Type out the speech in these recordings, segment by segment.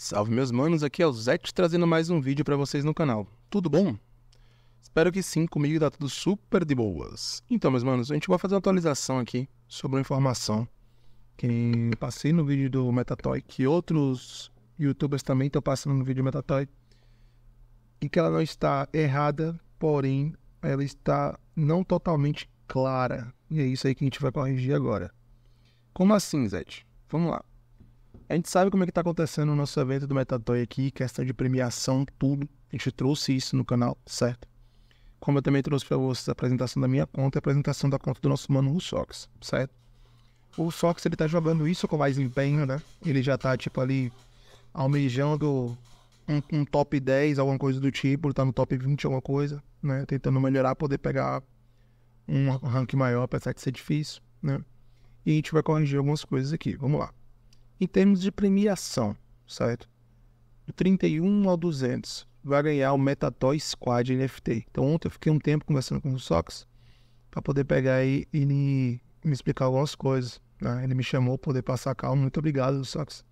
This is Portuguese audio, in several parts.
Salve meus manos, aqui é o Zete trazendo mais um vídeo para vocês no canal. Tudo bom? Espero que sim, comigo tá tudo super de boas. Então, meus manos, a gente vai fazer uma atualização aqui sobre uma informação que passei no vídeo do Metatoy, que outros youtubers também estão passando no vídeo do Metatoy, e que ela não está errada, porém ela está não totalmente clara. E é isso aí que a gente vai corrigir agora. Como assim, Zete? Vamos lá. A gente sabe como é que tá acontecendo o nosso evento do Metatoy aqui, questão de premiação, tudo. A gente trouxe isso no canal, certo? Como eu também trouxe para vocês a apresentação da minha conta e a apresentação da conta do nosso mano Russox, certo? O Sox ele tá jogando isso com mais empenho, né? Ele já tá tipo ali almejando um, um, top 10, alguma coisa do tipo, tá no top 20, alguma coisa, né? Tentando melhorar, poder pegar um rank maior, apesar de ser difícil, né? E a gente vai corrigir algumas coisas aqui. Vamos lá. Em termos de premiação, certo? Do 31 ao 200 vai ganhar o Metatoy Squad NFT. Então ontem eu fiquei um tempo conversando com o Sox para poder pegar aí e me, me explicar algumas coisas. Né? Ele me chamou para poder passar calma. Muito obrigado, Sox.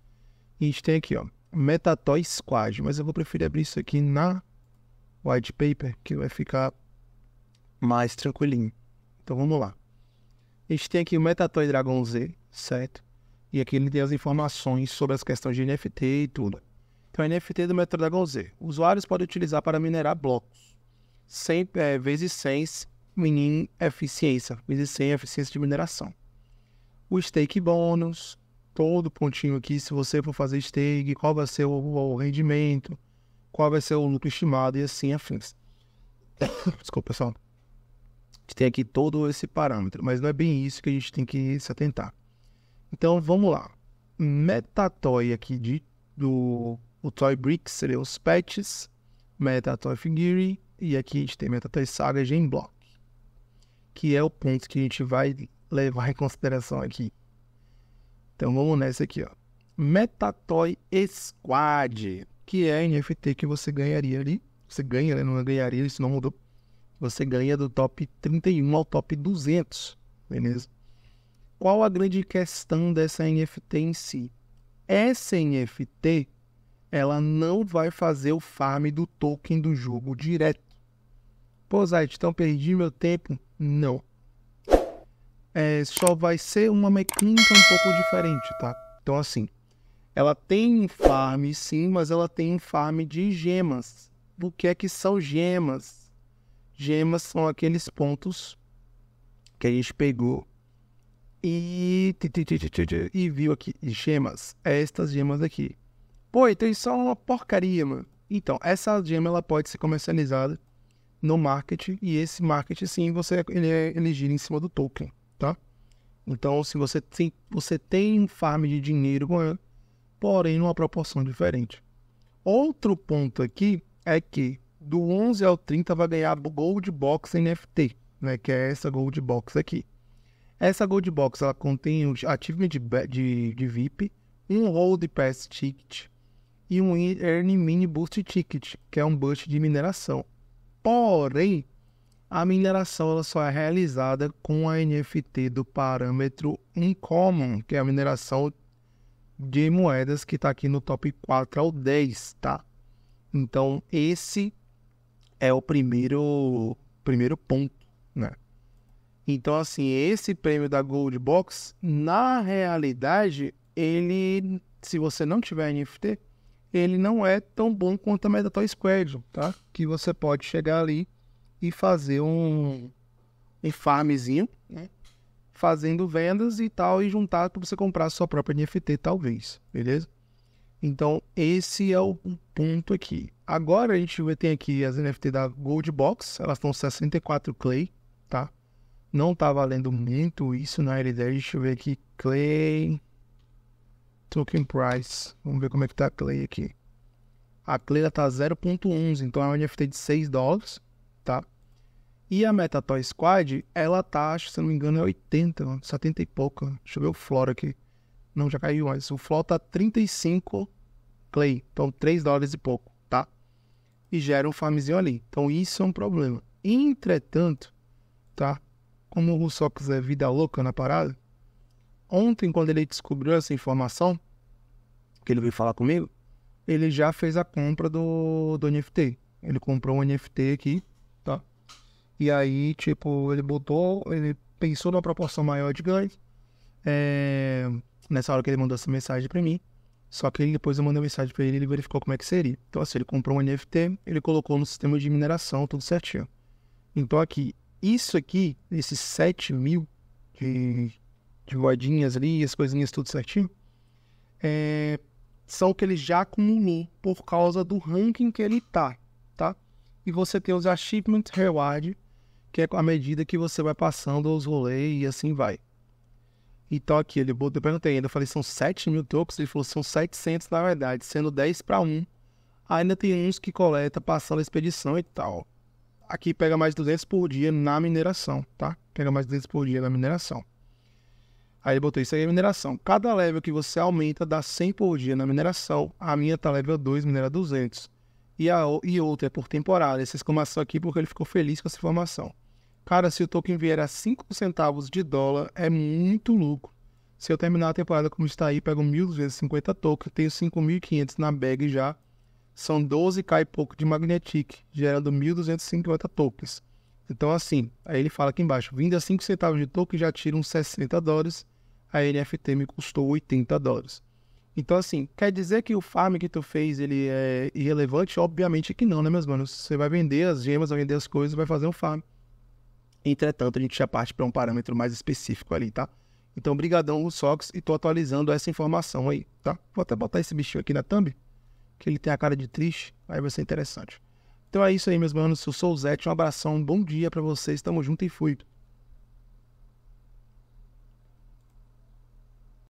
E a gente tem aqui, ó, Metatoy Squad, mas eu vou preferir abrir isso aqui na white paper, que vai ficar mais tranquilinho. Então vamos lá. A gente tem aqui o Metatoy Dragon Z, certo? E aqui ele tem as informações sobre as questões de NFT e tudo. Então, NFT do da Z. Usuários podem utilizar para minerar blocos. 100 é, vezes 100 minim eficiência, vezes 100 eficiência de mineração. O stake bônus, todo pontinho aqui, se você for fazer stake, qual vai ser o, o rendimento, qual vai ser o lucro estimado e assim afins. Desculpa, pessoal. A gente tem aqui todo esse parâmetro, mas não é bem isso que a gente tem que se atentar. Então vamos lá. Metatoy aqui de, do o Toy Bricks seria os patches, Metatoy Figure, e aqui a gente tem Metatoy Saga Gen Block, que é o ponto que a gente vai levar em consideração aqui. Então vamos nessa aqui, ó. Metatoy Squad, que é a NFT que você ganharia ali. Você ganha, né? Não ganharia, isso não mudou. Você ganha do top 31 ao top 200, beleza? qual a grande questão dessa NFT em si? Essa NFT ela não vai fazer o farm do token do jogo direto. Pô, Zayt, então perdi meu tempo? Não. É, só vai ser uma mecânica um pouco diferente, tá? Então, assim, ela tem um farm, sim, mas ela tem um farm de gemas. O que é que são gemas? Gemas são aqueles pontos que a gente pegou e, e viu aqui gemas. É estas gemas aqui. Pô, então isso é uma porcaria, mano. Então, essa gema ela pode ser comercializada no marketing. E esse marketing, sim, você ele, é gira em cima do token, tá? Então, se você tem, você tem um farm de dinheiro com ela, porém numa proporção diferente. Outro ponto aqui é que do 11 ao 30 vai ganhar Gold Box NFT, né? Que é essa Gold Box aqui. Essa Gold Box ela contém o achievement de, de, de VIP, um Hold Pass Ticket e um Earn Mini Boost Ticket, que é um boost de mineração. Porém, a mineração ela só é realizada com a NFT do parâmetro Uncommon, que é a mineração de moedas que está aqui no top 4 ao 10, tá? Então, esse é o primeiro, primeiro ponto, né? Então, assim, esse prêmio da Gold Box, na realidade, ele, se você não tiver NFT, ele não é tão bom quanto a Metator Squared, tá? Que você pode chegar ali e fazer um, um farmzinho, né? Fazendo vendas e tal, e juntar para você comprar a sua própria NFT, talvez, beleza? Então, esse é o ponto aqui. Agora a gente tem aqui as NFT da Gold Box, elas estão 64 Clay, tá? Não tá valendo muito isso na L10 Deixa eu ver aqui. Clay. Token Price. Vamos ver como é que tá a Clay aqui. A Clay tá 0.11, então é uma NFT de 6 dólares, tá? E a Metatoy Squad, ela tá, acho, se não me engano, é 80, 70 e pouco. Deixa eu ver o Flora aqui. Não, já caiu mas O Flora tá 35 Clay, então 3 dólares e pouco, tá? E gera um farmzinho ali. Então isso é um problema. Entretanto, tá? como o Rousseau é vida louca na parada, ontem, quando ele descobriu essa informação, que ele veio falar comigo, ele já fez a compra do, do NFT. Ele comprou um NFT aqui, tá? E aí, tipo, ele botou, ele pensou numa proporção maior de ganho. É... Nessa hora que ele mandou essa mensagem para mim. Só que depois eu mandei mensagem para ele e ele verificou como é que seria. Então, assim, ele comprou um NFT, ele colocou no sistema de mineração, tudo certinho. Então, aqui, isso aqui, esses 7 mil de, de moedinhas ali, as coisinhas tudo certinho, é, são que ele já acumulou por causa do ranking que ele tá, tá? E você tem os Achievement Reward, que é a medida que você vai passando os rolês e assim vai. Então aqui, ele, eu perguntei ainda, eu falei, são 7 mil tokens, ele falou, são 700 na verdade, sendo 10 para 1. Ainda tem uns que coleta passando a expedição e tal aqui pega mais 200 por dia na mineração, tá? Pega mais 200 por dia na mineração. Aí eu botei isso aí é mineração. Cada level que você aumenta dá 100 por dia na mineração. A minha tá level 2, minera 200. E, a, e outra é por temporada. Essa exclamação aqui porque ele ficou feliz com essa informação. Cara, se o token vier a 5 centavos de dólar, é muito lucro. Se eu terminar a temporada como está aí, pego 1.250 tokens, tenho 5.500 na bag já são 12k e pouco de magnetic, gerando 1.250 tokens. Então, assim, aí ele fala aqui embaixo: vindo a 5 centavos de token já tira uns 60 dólares. A NFT me custou 80 dólares. Então, assim, quer dizer que o farm que tu fez ele é irrelevante? Obviamente que não, né, meus manos? Você vai vender as gemas, vai vender as coisas, vai fazer um farm. Entretanto, a gente já parte para um parâmetro mais específico ali, tá? Então, brigadão, Sox, e tô atualizando essa informação aí, tá? Vou até botar esse bichinho aqui na thumb que ele tem a cara de triste, aí vai ser interessante. Então é isso aí, meus manos. Eu sou o Zé, um abração, um bom dia para vocês, tamo junto e fui.